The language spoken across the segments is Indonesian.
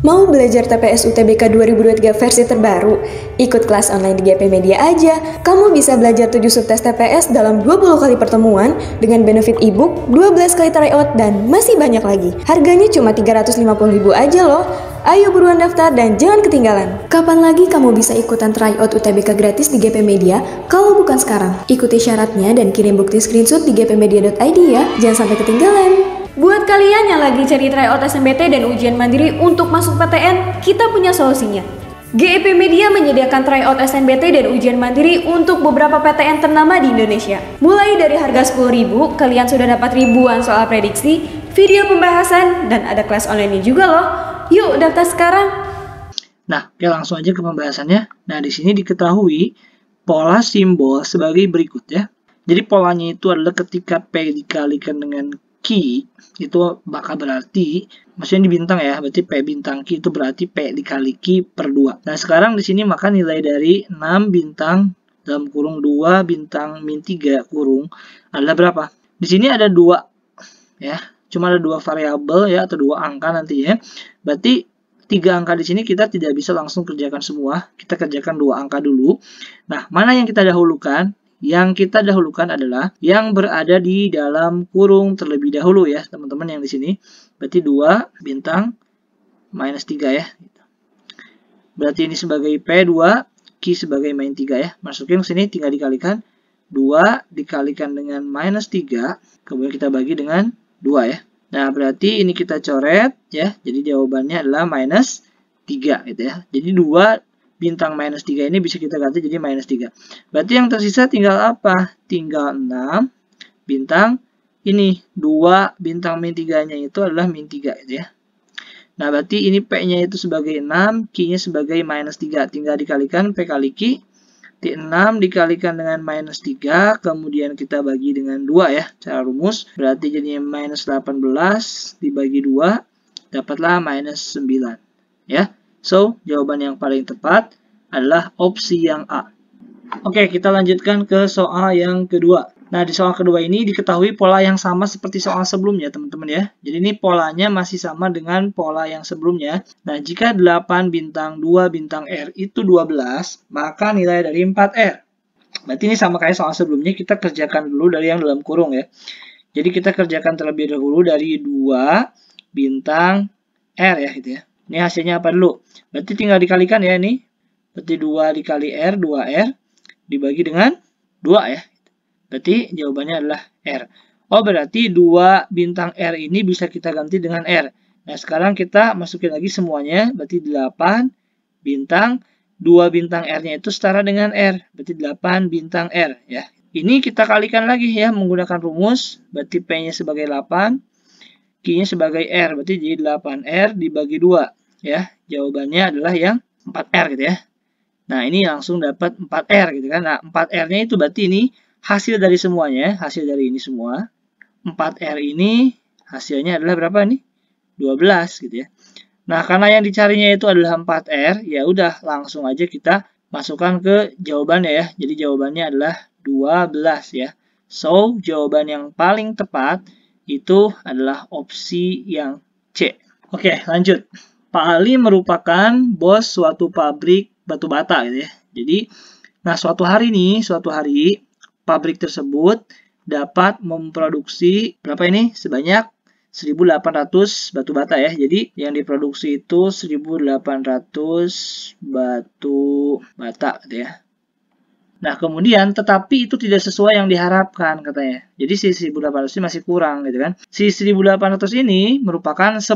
Mau belajar TPS UTBK 2023 versi terbaru? Ikut kelas online di GP Media aja. Kamu bisa belajar 7 subtes TPS dalam 20 kali pertemuan dengan benefit e-book, 12 kali tryout, dan masih banyak lagi. Harganya cuma 350 ribu aja loh. Ayo buruan daftar dan jangan ketinggalan. Kapan lagi kamu bisa ikutan tryout UTBK gratis di GP Media kalau bukan sekarang? Ikuti syaratnya dan kirim bukti screenshot di gpmedia.id ya. Jangan sampai ketinggalan. Buat kalian yang lagi cari tryout SNBT dan ujian mandiri untuk masuk PTN, kita punya solusinya. GEP Media menyediakan tryout SNBT dan ujian mandiri untuk beberapa PTN ternama di Indonesia. Mulai dari harga 10.000, kalian sudah dapat ribuan soal prediksi, video pembahasan, dan ada kelas online juga loh. Yuk daftar sekarang! Nah, kita langsung aja ke pembahasannya. Nah, di sini diketahui pola simbol sebagai berikut ya. Jadi polanya itu adalah ketika P dikalikan dengan Ki itu bakal berarti maksudnya di bintang ya berarti P bintang Ki itu berarti P dikali Ki per 2 nah sekarang di sini maka nilai dari 6 bintang dalam kurung 2 bintang min 3 kurung adalah berapa di sini ada dua ya cuma ada dua variabel ya atau dua angka nantinya berarti tiga angka di sini kita tidak bisa langsung kerjakan semua kita kerjakan dua angka dulu nah mana yang kita dahulukan yang kita dahulukan adalah yang berada di dalam kurung terlebih dahulu ya, teman-teman yang di sini. Berarti 2 bintang minus 3 ya. Berarti ini sebagai P2, Q sebagai main 3 ya. Masukin ke sini, tinggal dikalikan. 2 dikalikan dengan minus 3, kemudian kita bagi dengan 2 ya. Nah, berarti ini kita coret ya. Jadi jawabannya adalah minus 3 gitu ya. Jadi 2 bintang minus 3 ini bisa kita ganti jadi minus 3. Berarti yang tersisa tinggal apa? Tinggal 6 bintang ini. 2 bintang min 3-nya itu adalah min 3 gitu ya. Nah, berarti ini P-nya itu sebagai 6, Q-nya sebagai minus 3. Tinggal dikalikan P kali Q. T6 dikalikan dengan minus 3, kemudian kita bagi dengan 2 ya, cara rumus. Berarti jadinya minus 18 dibagi 2, dapatlah minus 9. Ya, So, jawaban yang paling tepat adalah opsi yang A. Oke, kita lanjutkan ke soal yang kedua. Nah, di soal kedua ini diketahui pola yang sama seperti soal sebelumnya, teman-teman ya. Jadi ini polanya masih sama dengan pola yang sebelumnya. Nah, jika 8 bintang 2 bintang R itu 12, maka nilai dari 4R. Berarti ini sama kayak soal sebelumnya, kita kerjakan dulu dari yang dalam kurung ya. Jadi kita kerjakan terlebih dahulu dari 2 bintang R ya gitu ya. Ini hasilnya apa dulu? Berarti tinggal dikalikan ya ini. Berarti 2 dikali R, 2R. Dibagi dengan 2 ya. Berarti jawabannya adalah R. Oh, berarti 2 bintang R ini bisa kita ganti dengan R. Nah, sekarang kita masukin lagi semuanya. Berarti 8 bintang. 2 bintang R-nya itu setara dengan R. Berarti 8 bintang R ya. Ini kita kalikan lagi ya menggunakan rumus. Berarti P-nya sebagai 8. Q-nya sebagai R. Berarti jadi 8R dibagi 2 ya jawabannya adalah yang 4R gitu ya. Nah, ini langsung dapat 4R gitu kan. Nah, 4R-nya itu berarti ini hasil dari semuanya, ya, hasil dari ini semua. 4R ini hasilnya adalah berapa nih? 12 gitu ya. Nah, karena yang dicarinya itu adalah 4R, ya udah langsung aja kita masukkan ke jawabannya ya. Jadi jawabannya adalah 12 ya. So, jawaban yang paling tepat itu adalah opsi yang C. Oke, lanjut. Pak Ali merupakan bos suatu pabrik batu bata gitu ya. Jadi, nah suatu hari nih, suatu hari pabrik tersebut dapat memproduksi berapa ini? Sebanyak 1800 batu bata ya. Jadi yang diproduksi itu 1800 batu bata gitu ya. Nah, kemudian tetapi itu tidak sesuai yang diharapkan katanya. Jadi si 1800 ini masih kurang gitu kan. Si 1800 ini merupakan 10%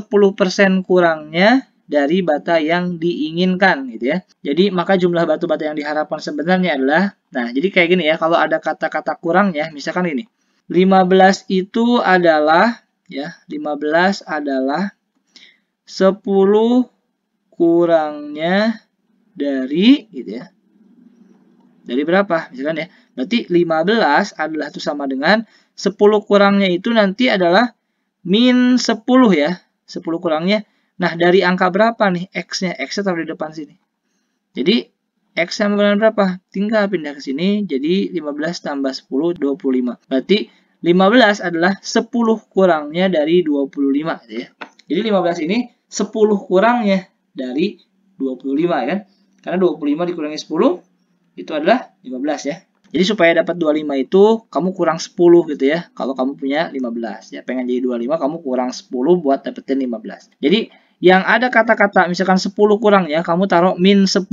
kurangnya dari bata yang diinginkan gitu ya. Jadi maka jumlah batu bata yang diharapkan sebenarnya adalah nah, jadi kayak gini ya, kalau ada kata-kata kurang ya, misalkan ini. 15 itu adalah ya, 15 adalah 10 kurangnya dari gitu ya dari berapa misalkan ya berarti 15 adalah itu sama dengan 10 kurangnya itu nanti adalah min 10 ya 10 kurangnya nah dari angka berapa nih x nya x nya taruh di depan sini jadi x sama dengan berapa tinggal pindah ke sini jadi 15 tambah 10 25 berarti 15 adalah 10 kurangnya dari 25 gitu ya jadi 15 ini 10 kurangnya dari 25 ya kan karena 25 dikurangi 10 itu adalah 15 ya. Jadi supaya dapat 25 itu kamu kurang 10 gitu ya. Kalau kamu punya 15 ya pengen jadi 25 kamu kurang 10 buat dapetin 15. Jadi yang ada kata-kata misalkan 10 kurang ya kamu taruh min 10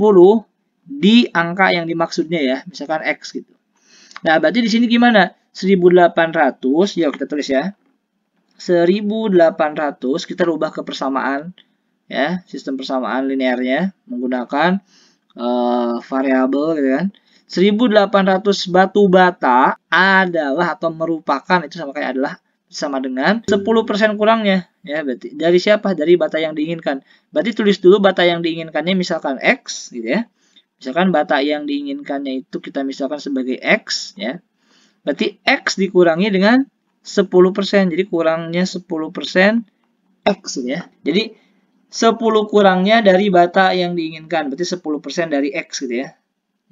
di angka yang dimaksudnya ya. Misalkan X gitu. Nah berarti di sini gimana? 1800 ya kita tulis ya. 1800 kita rubah ke persamaan ya sistem persamaan linearnya menggunakan uh, variabel gitu kan. 1800 batu bata adalah atau merupakan itu sama kayak adalah sama dengan 10% kurangnya ya berarti dari siapa dari bata yang diinginkan berarti tulis dulu bata yang diinginkannya misalkan x gitu ya misalkan bata yang diinginkannya itu kita misalkan sebagai x ya berarti x dikurangi dengan 10% jadi kurangnya 10% x gitu ya jadi 10 kurangnya dari bata yang diinginkan. Berarti 10% dari X gitu ya.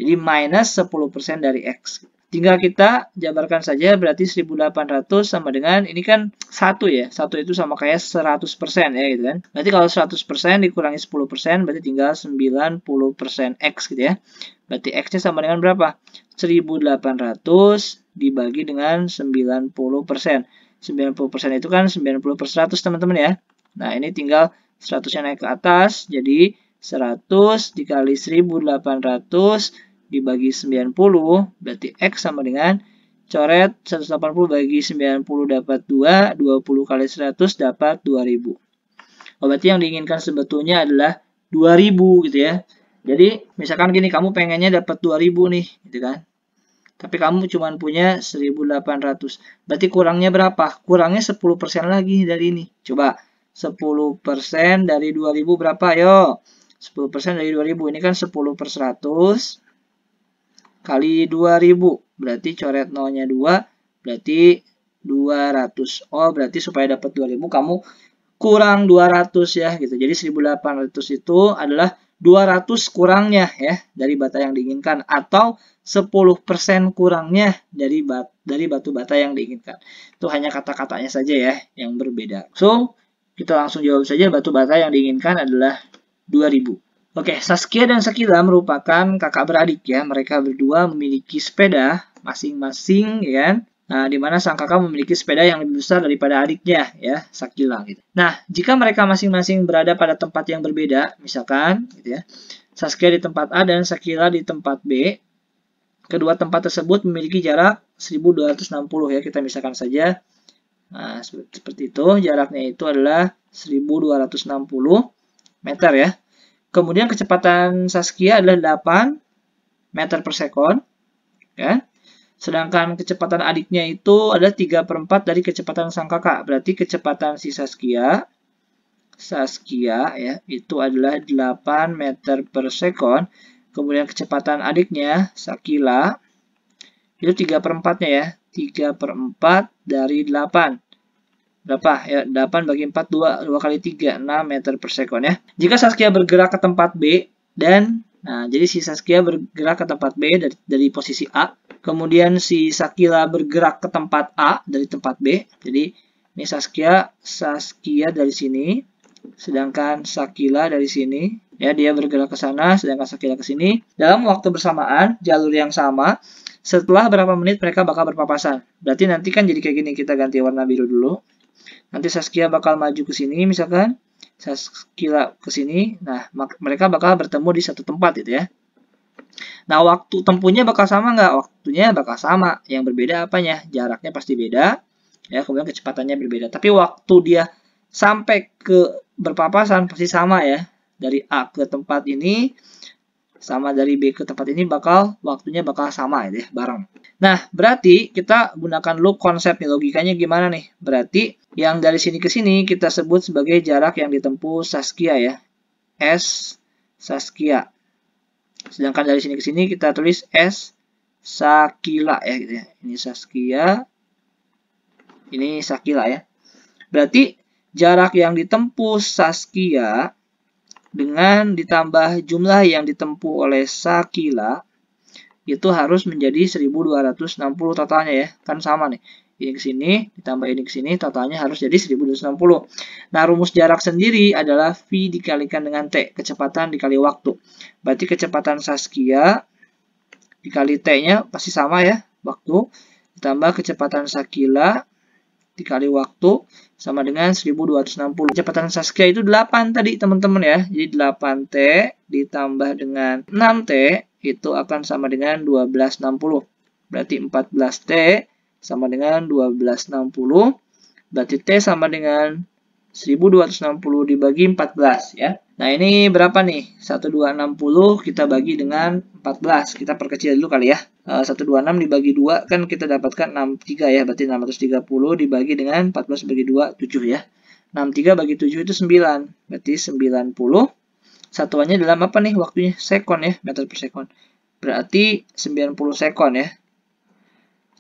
Jadi minus 10% dari X. Tinggal kita jabarkan saja berarti 1800 sama dengan, ini kan 1 ya. 1 itu sama kayak 100% ya gitu kan. Berarti kalau 100% dikurangi 10% berarti tinggal 90% X gitu ya. Berarti X-nya sama dengan berapa? 1800 dibagi dengan 90%. 90% itu kan 90 per 100 teman-teman ya. Nah ini tinggal 100 yang naik ke atas, jadi 100 dikali 1800 dibagi 90, berarti X sama dengan coret 180 bagi 90 dapat 2, 20 kali 100 dapat 2000. Oh, berarti yang diinginkan sebetulnya adalah 2000 gitu ya. Jadi misalkan gini kamu pengennya dapat 2000 nih gitu kan. Tapi kamu cuma punya 1800. Berarti kurangnya berapa? Kurangnya 10% lagi dari ini. Coba 10% dari 2000 berapa yo? 10% dari 2000 ini kan 10 per 100 kali 2000 berarti coret nolnya 2 berarti 200 oh berarti supaya dapat 2000 kamu kurang 200 ya gitu jadi 1800 itu adalah 200 kurangnya ya dari bata yang diinginkan atau 10% kurangnya dari bat dari batu bata yang diinginkan itu hanya kata-katanya saja ya yang berbeda so kita langsung jawab saja batu bata yang diinginkan adalah 2000. Oke, Saskia dan Sakila merupakan kakak beradik ya. Mereka berdua memiliki sepeda masing-masing ya kan. Nah, di mana sang kakak memiliki sepeda yang lebih besar daripada adiknya ya, Sakila gitu. Nah, jika mereka masing-masing berada pada tempat yang berbeda, misalkan gitu ya. Saskia di tempat A dan Sakila di tempat B. Kedua tempat tersebut memiliki jarak 1260 ya, kita misalkan saja Nah, seperti itu jaraknya itu adalah 1260 meter ya. Kemudian kecepatan Saskia adalah 8 meter per sekon. Ya. Sedangkan kecepatan adiknya itu adalah 3 per 4 dari kecepatan sang kakak. Berarti kecepatan si Saskia, Saskia ya, itu adalah 8 meter per sekon. Kemudian kecepatan adiknya, Sakila, itu 3 per 4-nya ya. 3 per 4 dari 8. Berapa? Ya, 8 bagi 4, 2, 2 kali 3, 6 meter per sekon ya. Jika Saskia bergerak ke tempat B dan Nah, jadi si Saskia bergerak ke tempat B dari, dari posisi A. Kemudian si Sakila bergerak ke tempat A dari tempat B. Jadi ini Saskia, Saskia dari sini. Sedangkan Sakila dari sini. Ya, dia bergerak ke sana, sedangkan Sakila ke sini. Dalam waktu bersamaan, jalur yang sama, setelah berapa menit mereka bakal berpapasan. Berarti nanti kan jadi kayak gini, kita ganti warna biru dulu. Nanti Saskia bakal maju ke sini misalkan. Saskia ke sini. Nah, mereka bakal bertemu di satu tempat gitu ya. Nah, waktu tempuhnya bakal sama nggak? Waktunya bakal sama. Yang berbeda apanya? Jaraknya pasti beda. Ya, kemudian kecepatannya berbeda. Tapi waktu dia sampai ke berpapasan pasti sama ya dari A ke tempat ini sama dari B ke tempat ini bakal waktunya bakal sama ya deh bareng. Nah, berarti kita gunakan loop konsep nih logikanya gimana nih? Berarti yang dari sini ke sini kita sebut sebagai jarak yang ditempuh Saskia ya. S Saskia. Sedangkan dari sini ke sini kita tulis S Sakila ya gitu ya. Ini Saskia. Ini Sakila ya. Berarti jarak yang ditempuh Saskia dengan ditambah jumlah yang ditempuh oleh Sakila itu harus menjadi 1260 totalnya ya kan sama nih ini ke sini ditambah ini ke sini totalnya harus jadi 1260 nah rumus jarak sendiri adalah V dikalikan dengan T kecepatan dikali waktu berarti kecepatan Saskia dikali T nya pasti sama ya waktu ditambah kecepatan Sakila dikali waktu sama dengan 1260. Kecepatan Saskia itu 8 tadi teman-teman ya. Jadi 8T ditambah dengan 6T itu akan sama dengan 1260. Berarti 14T sama dengan 1260. Berarti T sama dengan 1260 dibagi 14 ya. Nah ini berapa nih? 1260 kita bagi dengan 14. Kita perkecil dulu kali ya. 126 eh, dibagi 2 kan kita dapatkan 63 ya berarti 630 dibagi dengan 14 bagi 2 7 ya 63 bagi 7 itu 9 berarti 90 satuannya dalam apa nih waktunya sekon ya meter per sekon berarti 90 sekon ya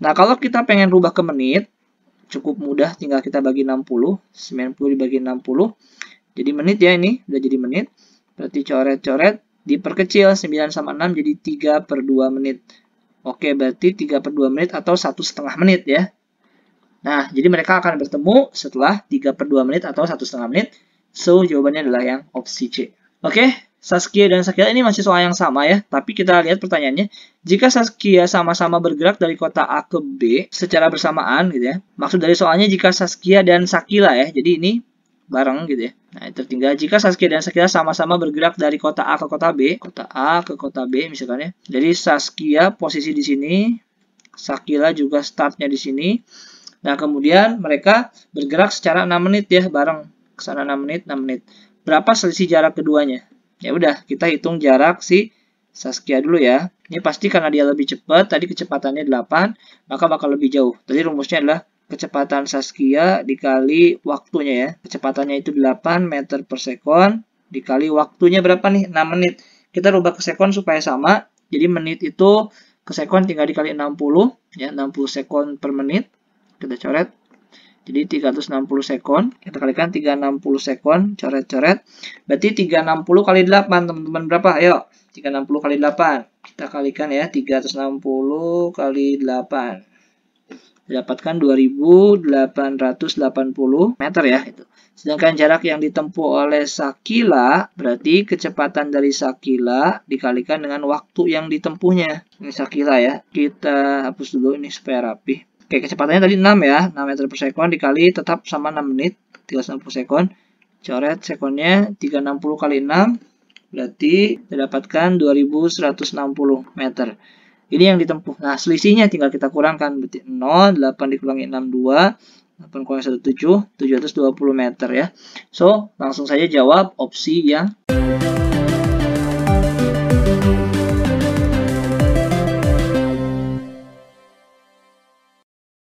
nah kalau kita pengen rubah ke menit cukup mudah tinggal kita bagi 60 90 dibagi 60 jadi menit ya ini udah jadi menit berarti coret-coret diperkecil 9 sama 6 jadi 3 per 2 menit Oke, berarti 3 per 2 menit atau satu setengah menit ya. Nah, jadi mereka akan bertemu setelah 3 per 2 menit atau satu setengah menit. So, jawabannya adalah yang opsi C. Oke, Saskia dan Sakila ini masih soal yang sama ya, tapi kita lihat pertanyaannya. Jika Saskia sama-sama bergerak dari kota A ke B secara bersamaan gitu ya, maksud dari soalnya jika Saskia dan Sakila ya, jadi ini bareng gitu ya. Nah, itu tinggal jika Sasuke dan Sakila sama-sama bergerak dari kota A ke kota B, kota A ke kota B misalkan ya. Jadi Saskia posisi di sini, Sakila juga startnya di sini. Nah, kemudian mereka bergerak secara 6 menit ya bareng ke sana 6 menit, 6 menit. Berapa selisih jarak keduanya? Ya udah, kita hitung jarak si Saskia dulu ya. Ini pasti karena dia lebih cepat, tadi kecepatannya 8, maka bakal lebih jauh. Tadi rumusnya adalah kecepatan Saskia dikali waktunya ya. Kecepatannya itu 8 meter per second dikali waktunya berapa nih? 6 menit. Kita rubah ke second supaya sama. Jadi menit itu ke second tinggal dikali 60 ya, 60 second per menit. Kita coret. Jadi 360 second kita kalikan 360 second. coret-coret. Berarti 360 kali 8, teman-teman berapa? Ayo, 360 kali 8. Kita kalikan ya, 360 kali 8 mendapatkan 2880 meter ya itu. Sedangkan jarak yang ditempuh oleh Sakila berarti kecepatan dari Sakila dikalikan dengan waktu yang ditempuhnya. Ini Sakila ya. Kita hapus dulu ini supaya rapi. Oke, kecepatannya tadi 6 ya. 6 meter per sekon dikali tetap sama 6 menit. 360 sekon. Coret sekonnya 360 kali 6 berarti didapatkan 2160 meter. Ini yang ditempuh. Nah, selisihnya tinggal kita kurangkan. Berarti 0, 8 dikurangi 6, 2. 8 720 meter ya. So, langsung saja jawab opsi yang...